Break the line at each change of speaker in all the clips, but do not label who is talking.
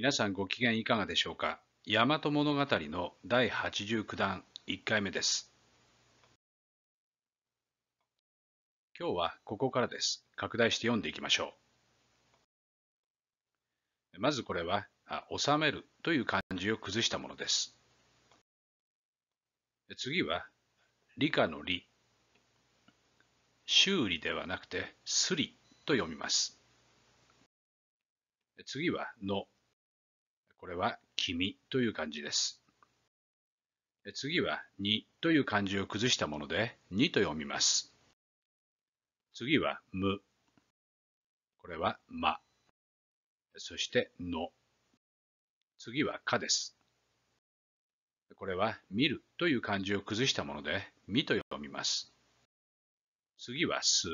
皆さんご機嫌いかがでしょうか大和物語の第89弾1回目です今日はここからです拡大して読んでいきましょうまずこれは収めるという漢字を崩したものです次は理科の理修理ではなくてすりと読みます次はのこれは君という漢字です。次はにという漢字を崩したもので、にと読みます。次はむ。これはま。そしての。次はかです。これは見るという漢字を崩したもので、みと読みます。次はす。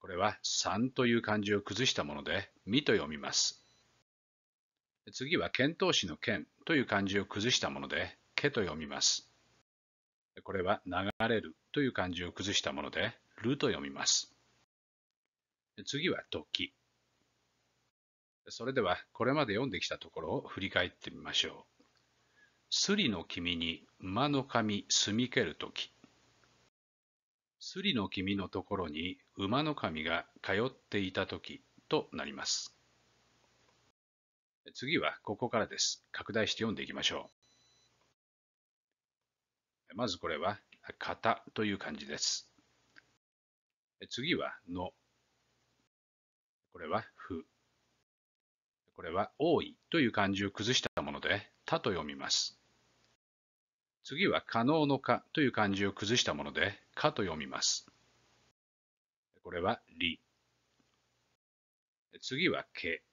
これはんという漢字を崩したもので、みと読みます。次は遣唐使の剣という漢字を崩したもので、けと読みます。これは流れるという漢字を崩したもので、ると読みます。次は時。それでは、これまで読んできたところを振り返ってみましょう。すりの君に馬の髪すみける時。すりの君のところに馬の神が通っていた時となります。次はここからです。拡大して読んでいきましょう。まずこれは、型という漢字です。次は、の。これは、ふ。これは、多いという漢字を崩したもので、たと読みます。次は、可能のかという漢字を崩したもので、かと読みます。これは、り。次は、け。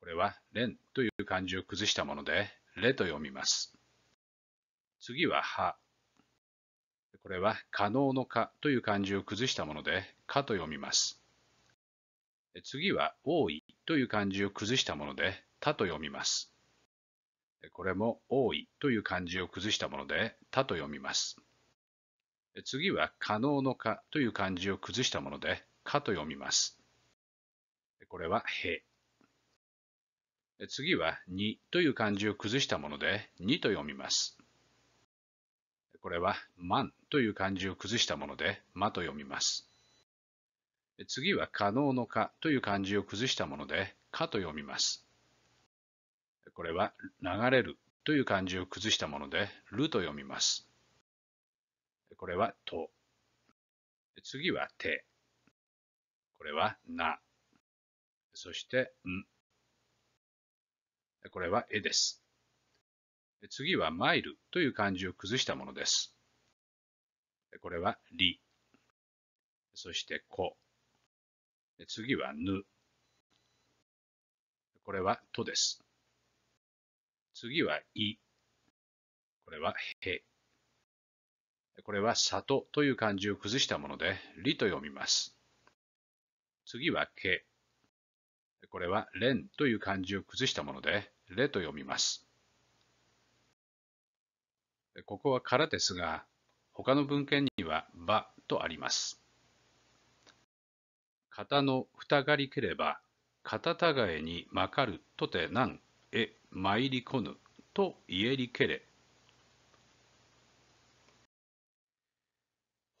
これは、レンという漢字を崩したもので、レと読みます。次は、は。これは、可能のかという漢字を崩したもので、かと読みます。次は、多いという漢字を崩したもので、たと読みます。これも、多いという漢字を崩したもので、たと読みます。次は、可能のかという漢字を崩したもので、かと読みます。これは、へ次は2という漢字を崩したもので2と読みます。これはん」という漢字を崩したものでまと読みます。次は可能のかという漢字を崩したものでかと読みます。これは流れるという漢字を崩したものでると読みます。これはと。次はて。これはな。そしてんこれは絵です。次はマイルという漢字を崩したものです。これはり。そしてこ。次はぬ。これはとです。次はい。これはへ。これは里という漢字を崩したもので、りと読みます。次はけ。これは、レンという漢字を崩したもので、レと読みます。ここはからですが、他の文献には、ばとあります。型の二がりければ、片たがえにまかるとてなんえ参りこぬと言えりけれ。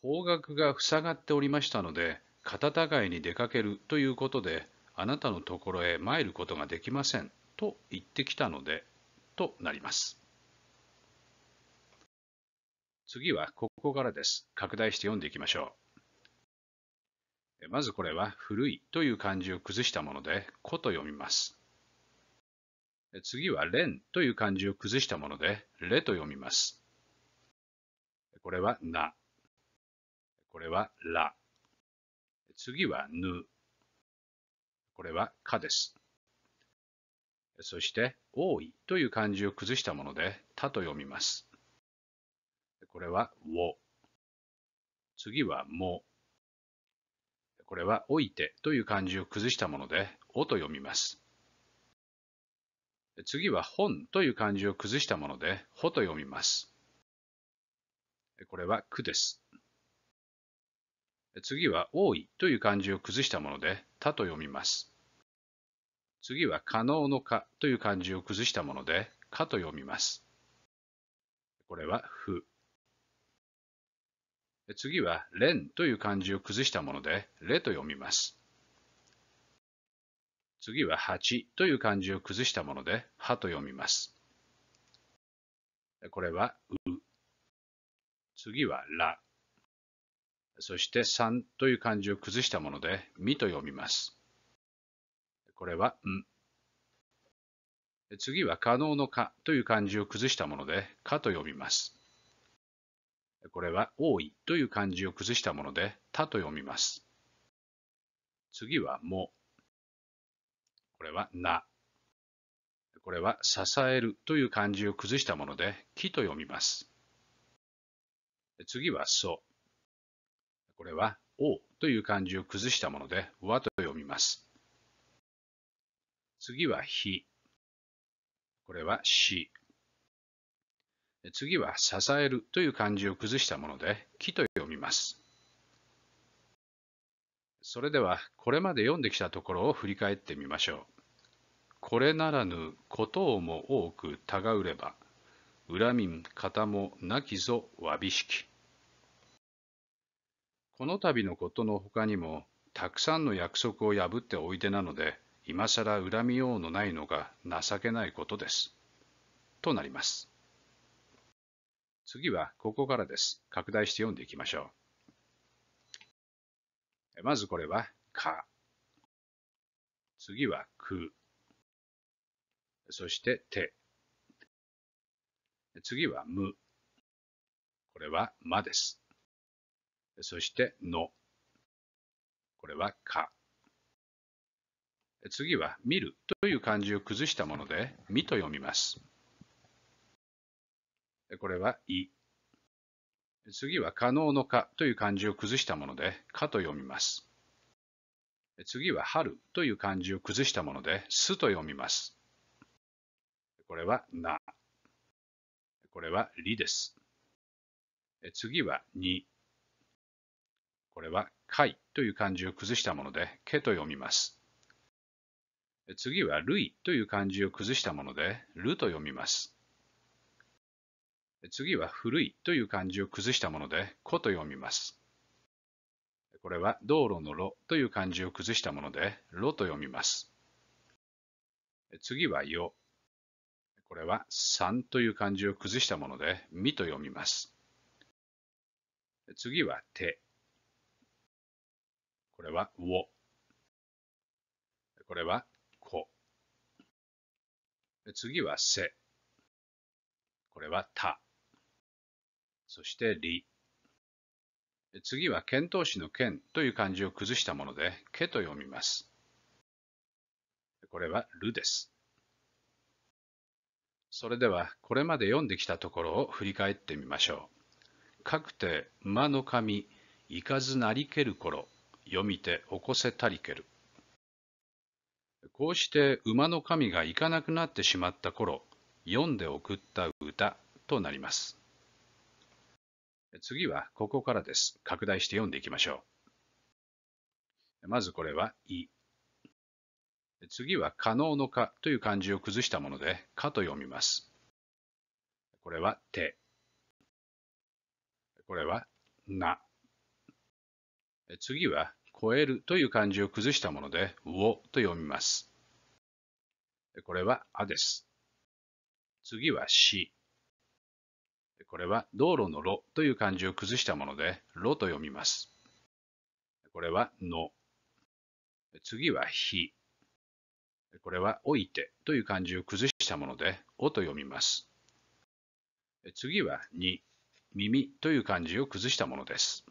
方角が塞がっておりましたので、片たがえに出かけるということで、あなたのところへ参ることができませんと言ってきたのでとなります。次はここからです。拡大して読んでいきましょう。まずこれは古いという漢字を崩したもので、子と読みます。次は連という漢字を崩したもので、れと読みます。これはな。これはら。次はぬ。これはかです。そして、多いという漢字を崩したもので、たと読みます。これは、を。次は、も。これは、おいてという漢字を崩したもので、おと読みます。次は、本という漢字を崩したもので、ほと読みます。これは、くです。次は多いという漢字を崩したもので、他と読みます。次は可能のかという漢字を崩したもので、かと読みます。これは不。次は連という漢字を崩したもので、れと読みます。次は八という漢字を崩したもので、はと読みます。これはう。次はら。そして三という漢字を崩したもので、みと読みます。これは、ん。次は可能のかという漢字を崩したもので、かと読みます。これは、多いという漢字を崩したもので、たと読みます。次は、も。これは、な。これは、支えるという漢字を崩したもので、きと読みます。次は、そ。これは、おという漢字を崩したもので、和と読みます。次は、ひ。これは、し。次は、支えるという漢字を崩したもので、きと読みます。それでは、これまで読んできたところを振り返ってみましょう。これならぬことをも多くたがうれば、恨みん方もなきぞわびしき。この度のことのほかにも、たくさんの約束を破っておいでなので、今さら恨みようのないのが情けないことです。となります。次はここからです。拡大して読んでいきましょう。まずこれは、か。次は、く。そして、て。次は、む。これは、まです。そしての。これはか。次は見るという漢字を崩したもので、みと読みます。これはい次は可能のかという漢字を崩したもので、かと読みます。次は春という漢字を崩したもので、すと読みます。これはな。これはりです。次はに。これは解という漢字を崩したもので、けと読みます。次は類という漢字を崩したもので、ると読みます。次は古いという漢字を崩したもので、こと読みます。これは道路の路という漢字を崩したもので、路と読みます。次はよ。これは三という漢字を崩したもので、みと読みます。次は手これは、を。これは、こ。次は、せ。これは、た。そして、り。次は、検討士の剣という漢字を崩したもので、けと読みます。これは、るです。それでは、これまで読んできたところを振り返ってみましょう。かくて、馬の神、いかずなりける頃読みて起こせたりける。こうして馬の神が行かなくなってしまった頃、読んで送った歌となります。次はここからです。拡大して読んでいきましょう。まずこれは、い。次は、可能のかという漢字を崩したもので、かと読みます。これは、て。これは、な。次は、超えるという漢字を崩したもので、をと読みます。これはあです。次はし。これは道路のろという漢字を崩したもので、ろと読みます。これはの。次はひ。これはおいてという漢字を崩したもので、おと読みます。次はに。耳という漢字を崩したものです。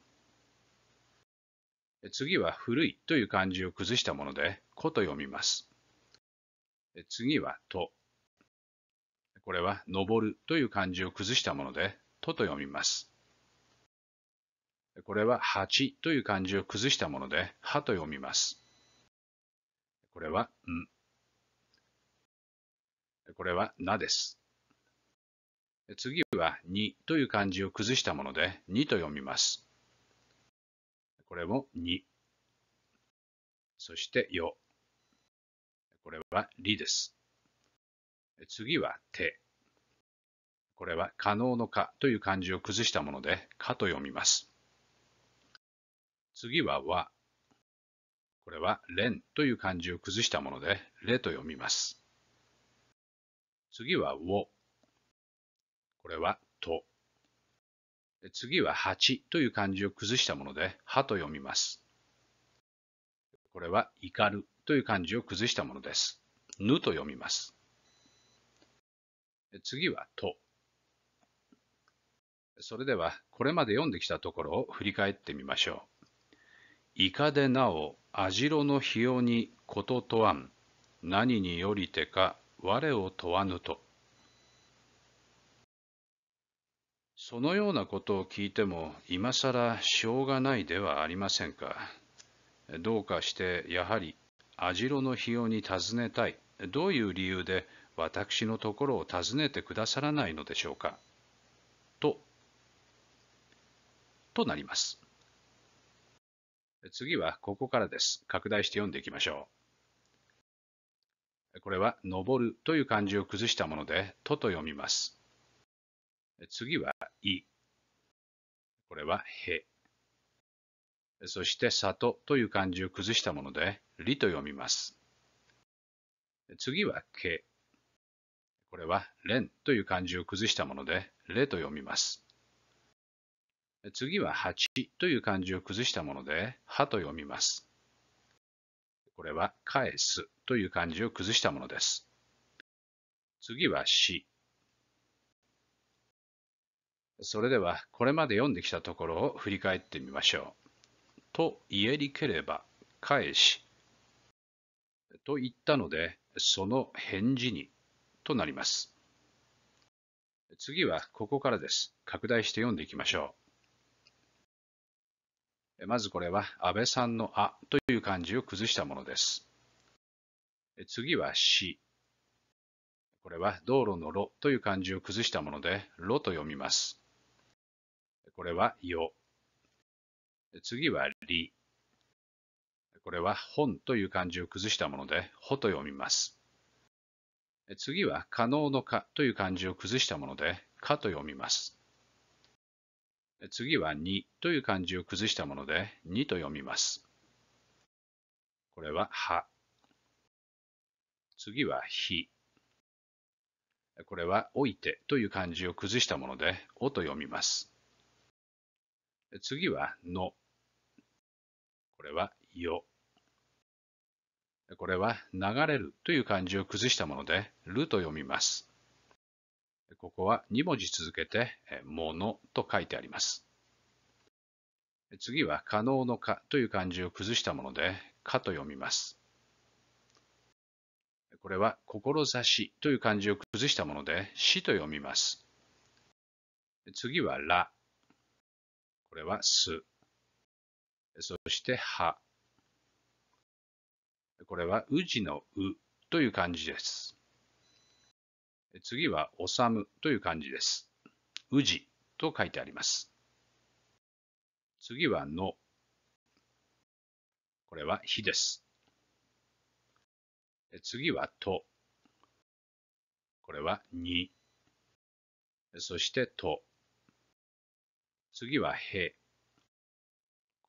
次は古いという漢字を崩したもので、子と読みます。次はと。これは登るという漢字を崩したもので、とと読みます。これは八という漢字を崩したもので、はと読みます。これはん。これはなです。次はにという漢字を崩したもので、にと読みます。これも2。そしてよ。これはりです。次は手。これは可能のかという漢字を崩したもので、かと読みます。次は和。これは連という漢字を崩したもので、れと読みます。次はを。これはと。次は8という漢字を崩したもので、はと読みます。これは怒るという漢字を崩したものです。ぬと読みます。次はと。それでは、これまで読んできたところを振り返ってみましょう。いかでなお、あじろのひよにこととわん、何によりてか、我を問わぬと。そのようなことを聞いても今さらしょうがないではありませんか。どうかしてやはり網代の費用に尋ねたい。どういう理由で私のところを尋ねてくださらないのでしょうか。と、となります。次はここからです。拡大して読んでいきましょう。これは、登るという漢字を崩したもので、とと読みます。次は、い。これは、へ。そして、里という漢字を崩したもので、りと読みます。次は、け。これは、れんという漢字を崩したもので、れと読みます。次は、ちという漢字を崩したもので、はと読みます。これは、返すという漢字を崩したものです。次は、し。それではこれまで読んできたところを振り返ってみましょう。と言えりければ返し。と言ったのでその返事にとなります。次はここからです。拡大して読んでいきましょう。まずこれは安倍さんのあという漢字を崩したものです。次はし。これは道路の路という漢字を崩したもので、ろ」と読みます。これはよ。次はり。これは本という漢字を崩したもので、ほと読みます。次は可能のかという漢字を崩したもので、かと読みます。次はにという漢字を崩したもので、にと読みます。これはは。次はひ。これはおいてという漢字を崩したもので、おと読みます。次はの。これはよ。これは流れるという漢字を崩したもので、ると読みます。ここは2文字続けて、ものと書いてあります。次は可能のかという漢字を崩したもので、かと読みます。これは志という漢字を崩したもので、しと読みます。次はら。これはす。そしては。これは宇治のうという漢字です。次はおさむという漢字です。宇治と書いてあります。次はの。これは日です。次はと。これはに。そしてと。次はへ。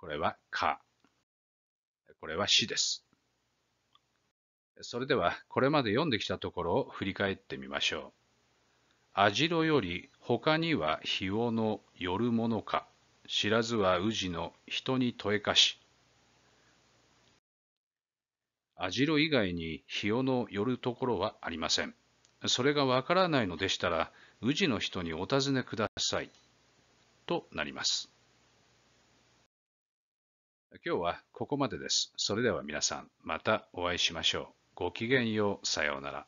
これはか。これはしです。それでは、これまで読んできたところを振り返ってみましょう。網代より他には日をのよるものか、知らずは宇治の人に問えかし。アジロ以外に日をのよるところはありません。それがわからないのでしたら、宇治の人にお尋ねください。となります。今日はここまでです。それでは皆さん、またお会いしましょう。ごきげんよう。さようなら。